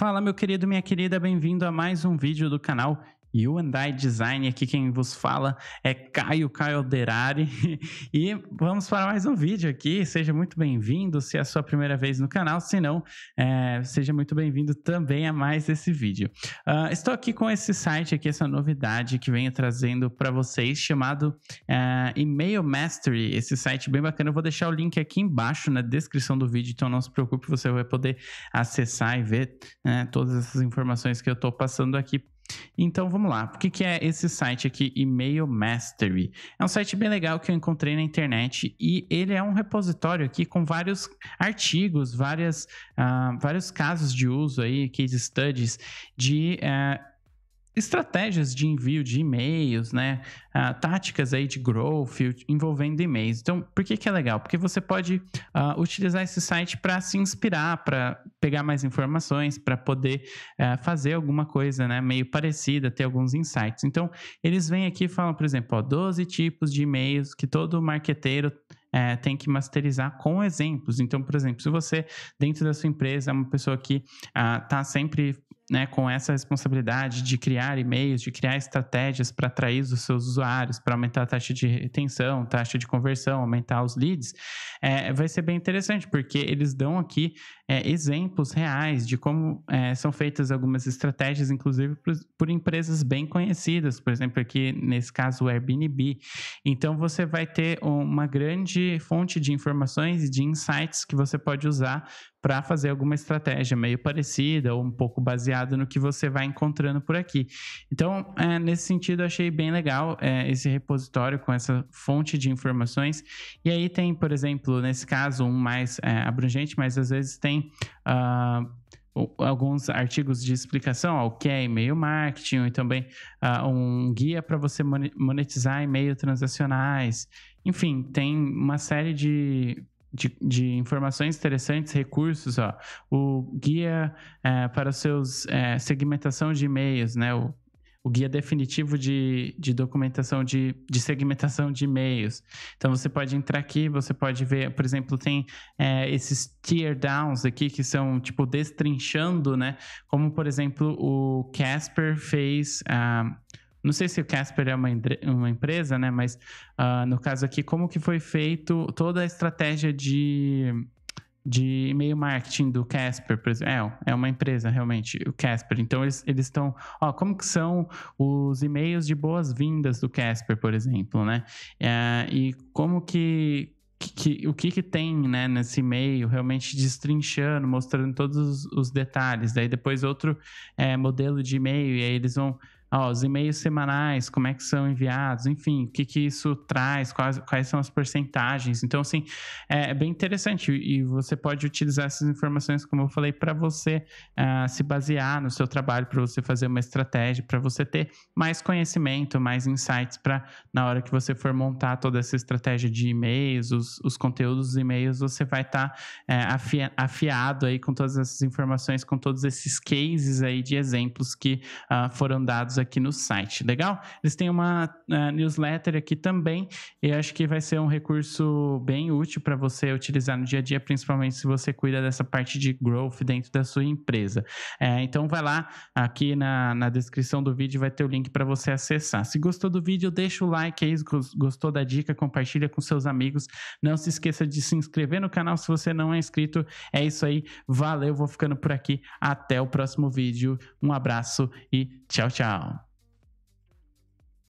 Fala, meu querido, minha querida, bem-vindo a mais um vídeo do canal. E o Andai Design, aqui quem vos fala é Caio Calderari. E vamos para mais um vídeo aqui. Seja muito bem-vindo se é a sua primeira vez no canal, se não, é, seja muito bem-vindo também a mais esse vídeo. Uh, estou aqui com esse site aqui, essa novidade que venho trazendo para vocês, chamado uh, Email Mastery. Esse site é bem bacana. Eu vou deixar o link aqui embaixo na descrição do vídeo, então não se preocupe, você vai poder acessar e ver né, todas essas informações que eu estou passando aqui então vamos lá, o que, que é esse site aqui, Email Mastery? É um site bem legal que eu encontrei na internet e ele é um repositório aqui com vários artigos, várias, uh, vários casos de uso aí, case studies de uh, estratégias de envio de e-mails, né? Uh, táticas aí de growth envolvendo e-mails. Então, por que, que é legal? Porque você pode uh, utilizar esse site para se inspirar, para pegar mais informações, para poder uh, fazer alguma coisa né, meio parecida, ter alguns insights. Então, eles vêm aqui e falam, por exemplo, ó, 12 tipos de e-mails que todo marqueteiro eh, tem que masterizar com exemplos. Então, por exemplo, se você, dentro da sua empresa, é uma pessoa que está ah, sempre né, com essa responsabilidade de criar e-mails, de criar estratégias para atrair os seus usuários, para aumentar a taxa de retenção, taxa de conversão, aumentar os leads, é, vai ser bem interessante, porque eles dão aqui é, exemplos reais de como é, são feitas algumas estratégias, inclusive por, por, empresas bem conhecidas, por exemplo, aqui nesse caso o Airbnb. Então você vai ter uma grande fonte de informações e de insights que você pode usar para fazer alguma estratégia meio parecida ou um pouco baseada no que você vai encontrando por aqui. Então, é, nesse sentido, achei bem legal é, esse repositório com essa fonte de informações. E aí tem, por exemplo, nesse caso, um mais é, abrangente, mas às vezes tem. Uh, alguns artigos de explicação o que é e-mail marketing e também uh, um guia para você monetizar e-mail transacionais. Enfim, tem uma série de de, de, informações interessantes, recursos, ó, o guia é, para seus é, segmentação de e-mails, né? O, o guia definitivo de, de documentação de, de segmentação de e-mails. Então você pode entrar aqui, você pode ver, por exemplo, tem é, esses tear downs aqui que são tipo destrinchando, né? Como por exemplo o Casper fez. Ah, não sei se o Casper é uma, uma empresa, né? Mas uh, no caso aqui, como que foi feito toda a estratégia de, de e-mail marketing do Casper, por exemplo. É, é uma empresa realmente, o Casper. Então eles estão, ó, como que são os e-mails de boas-vindas do Casper, por exemplo, né? É, e como que, que, o que, que tem né, nesse e-mail, realmente destrinchando, mostrando todos os, os detalhes. Daí depois outro é, modelo de e-mail, e aí eles vão ó, os e-mails semanais, como é que são enviados, enfim, o que, que isso traz, quais, quais são as porcentagens. Então, assim, é, é bem interessante e você pode utilizar essas informações, como eu falei, para você uh, se basear no seu trabalho, para você fazer uma estratégia, para você ter mais conhecimento, mais insights para na hora que você for montar toda essa estratégia de e-mails, os, os conteúdos dos e-mails, você vai estar tá, é, afiado aí com todas essas informações, com todos esses cases aí de exemplos que uh, foram dados aqui no site, legal? Eles têm uma uh, newsletter aqui também, e acho que vai ser um recurso bem útil para você utilizar no dia a dia, principalmente se você cuida dessa parte de growth dentro da sua empresa. É, então vai lá, aqui na, na descrição do vídeo vai ter o link para você acessar. Se gostou do vídeo, deixa o like aí, gostou da dica, compartilha com seus amigos. Não se esqueça de se inscrever no canal se você não é inscrito. É isso aí, valeu, vou ficando por aqui. Até o próximo vídeo. Um abraço e tchau, tchau.